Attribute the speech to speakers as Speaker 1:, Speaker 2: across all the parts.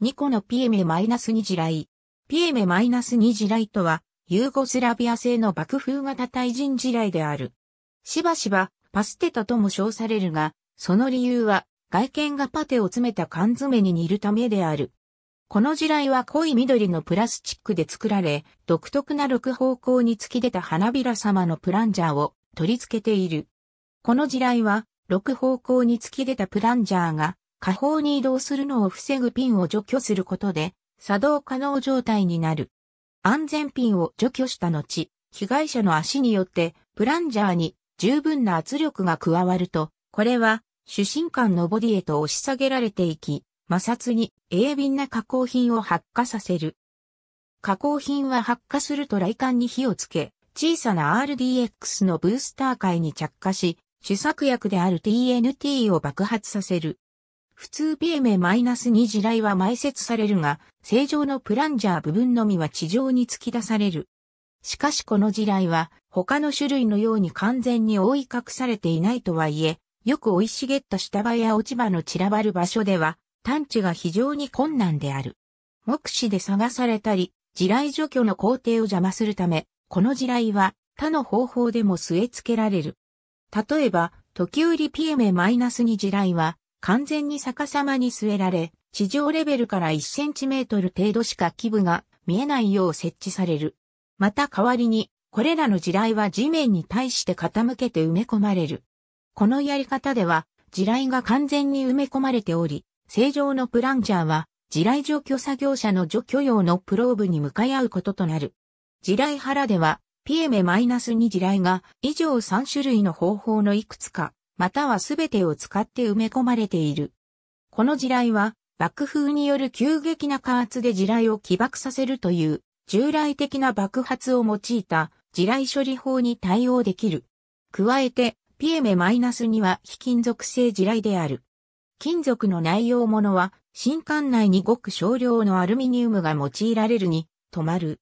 Speaker 1: 2個の PM-2 地雷。PM-2 地雷とは、ユーゴスラビア製の爆風型対人地雷である。しばしば、パステタとも称されるが、その理由は、外見がパテを詰めた缶詰に似るためである。この地雷は濃い緑のプラスチックで作られ、独特な6方向に突き出た花びら様のプランジャーを取り付けている。この地雷は、6方向に突き出たプランジャーが、下方に移動するのを防ぐピンを除去することで、作動可能状態になる。安全ピンを除去した後、被害者の足によってプランジャーに十分な圧力が加わると、これは主審官のボディへと押し下げられていき、摩擦に鋭敏な加工品を発火させる。加工品は発火すると雷管に火をつけ、小さな RDX のブースター界に着火し、主作薬である TNT を爆発させる。普通 PM-2 地雷は埋設されるが、正常のプランジャー部分のみは地上に突き出される。しかしこの地雷は、他の種類のように完全に覆い隠されていないとはいえ、よく生い茂った下場や落ち葉の散らばる場所では、探知が非常に困難である。目視で探されたり、地雷除去の工程を邪魔するため、この地雷は他の方法でも据え付けられる。例えば、時マイ PM-2 地雷は、完全に逆さまに据えられ、地上レベルから1センチメートル程度しか基部が見えないよう設置される。また代わりに、これらの地雷は地面に対して傾けて埋め込まれる。このやり方では、地雷が完全に埋め込まれており、正常のプランチャーは、地雷除去作業者の除去用のプローブに向かい合うこととなる。地雷腹では、ピエメ -2 地雷が以上3種類の方法のいくつかまたはすべてを使って埋め込まれている。この地雷は、爆風による急激な加圧で地雷を起爆させるという、従来的な爆発を用いた地雷処理法に対応できる。加えて、ピエメマイナス -2 は非金属性地雷である。金属の内容ものは、新管内にごく少量のアルミニウムが用いられるに、止まる。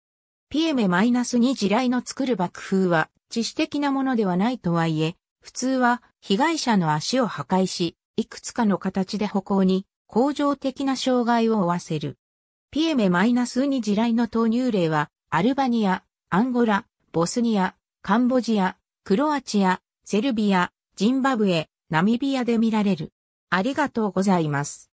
Speaker 1: ピエメマイナス -2 地雷の作る爆風は、致死的なものではないとはいえ、普通は被害者の足を破壊し、いくつかの形で歩行に、恒常的な障害を負わせる。ピエメ -2 地雷の投入例は、アルバニア、アンゴラ、ボスニア、カンボジア、クロアチア、セルビア、ジンバブエ、ナミビアで見られる。ありがとうございます。